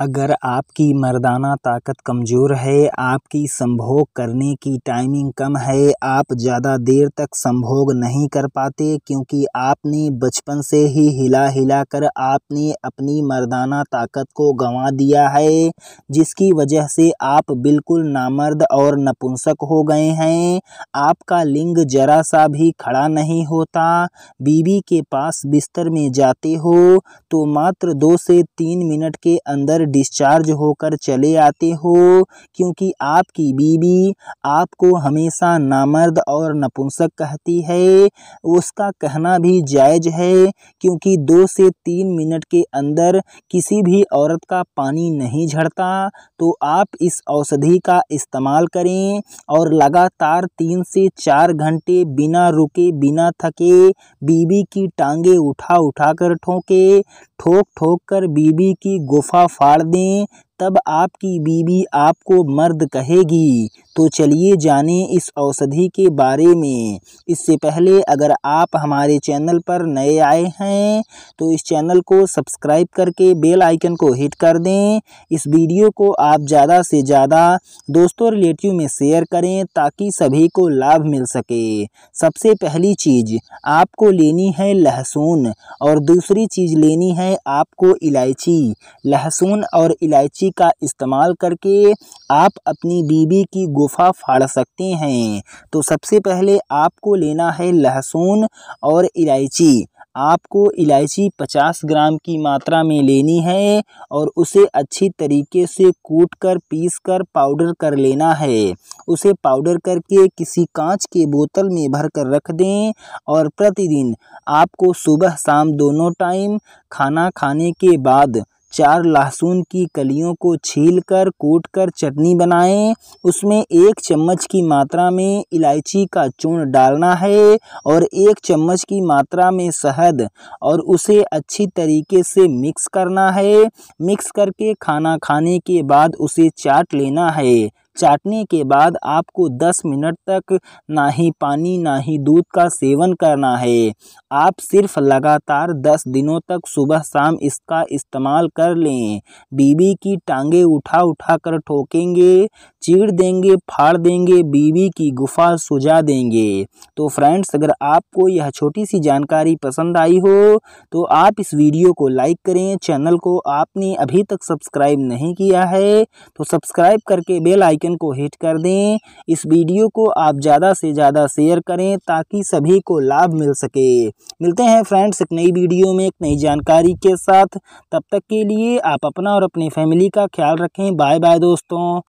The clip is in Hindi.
अगर आपकी मर्दाना ताकत कमज़ोर है आपकी संभोग करने की टाइमिंग कम है आप ज़्यादा देर तक संभोग नहीं कर पाते क्योंकि आपने बचपन से ही हिला हिला कर आपने अपनी मर्दाना ताकत को गंवा दिया है जिसकी वजह से आप बिल्कुल नामर्द और नपुंसक हो गए हैं आपका लिंग जरा सा भी खड़ा नहीं होता बीवी के पास बिस्तर में जाते हो तो मात्र दो से तीन मिनट के अंदर डिस्चार्ज होकर चले आते हो क्योंकि आपकी बीवी आपको हमेशा नामर्द और नपुंसक कहती है उसका कहना भी जायज है क्योंकि दो से तीन मिनट के अंदर किसी भी औरत का पानी नहीं झड़ता तो आप इस औषधि का इस्तेमाल करें और लगातार तीन से चार घंटे बिना रुके बिना थके बीबी की टांगे उठा उठा कर ठोंके ठोक ठोक कर बीबी की गुफा फा फाड़ दें तब आपकी बीवी आपको मर्द कहेगी तो चलिए जानें इस औषधि के बारे में इससे पहले अगर आप हमारे चैनल पर नए आए हैं तो इस चैनल को सब्सक्राइब करके बेल आइकन को हिट कर दें इस वीडियो को आप ज़्यादा से ज़्यादा दोस्तों रिलेटिव में शेयर करें ताकि सभी को लाभ मिल सके सबसे पहली चीज़ आपको लेनी है लहसुन और दूसरी चीज़ लेनी है आपको इलायची लहसुन और इलायची का इस्तेमाल करके आप अपनी बीबी की गुफ तोहफा फाड़ सकते हैं तो सबसे पहले आपको लेना है लहसुन और इलायची आपको इलायची 50 ग्राम की मात्रा में लेनी है और उसे अच्छी तरीके से कूट कर पीस कर पाउडर कर लेना है उसे पाउडर करके किसी कांच के बोतल में भर कर रख दें और प्रतिदिन आपको सुबह शाम दोनों टाइम खाना खाने के बाद चार लहसुन की कलियों को छीलकर कूटकर चटनी बनाएं उसमें एक चम्मच की मात्रा में इलायची का चूर्ण डालना है और एक चम्मच की मात्रा में शहद और उसे अच्छी तरीके से मिक्स करना है मिक्स करके खाना खाने के बाद उसे चाट लेना है चाटने के बाद आपको 10 मिनट तक ना ही पानी ना ही दूध का सेवन करना है आप सिर्फ लगातार 10 दिनों तक सुबह शाम इसका इस्तेमाल कर लें बीबी की टांगे उठा उठा कर ठोकेंगे चीड़ देंगे फाड़ देंगे बीवी की गुफा सुझा देंगे तो फ्रेंड्स अगर आपको यह छोटी सी जानकारी पसंद आई हो तो आप इस वीडियो को लाइक करें चैनल को आपने अभी तक सब्सक्राइब नहीं किया है तो सब्सक्राइब करके बेल आइकन को हिट कर दें इस वीडियो को आप ज़्यादा से ज़्यादा शेयर करें ताकि सभी को लाभ मिल सके मिलते हैं फ्रेंड्स एक नई वीडियो में एक नई जानकारी के साथ तब तक के लिए आप अपना और अपनी फैमिली का ख्याल रखें बाय बाय दोस्तों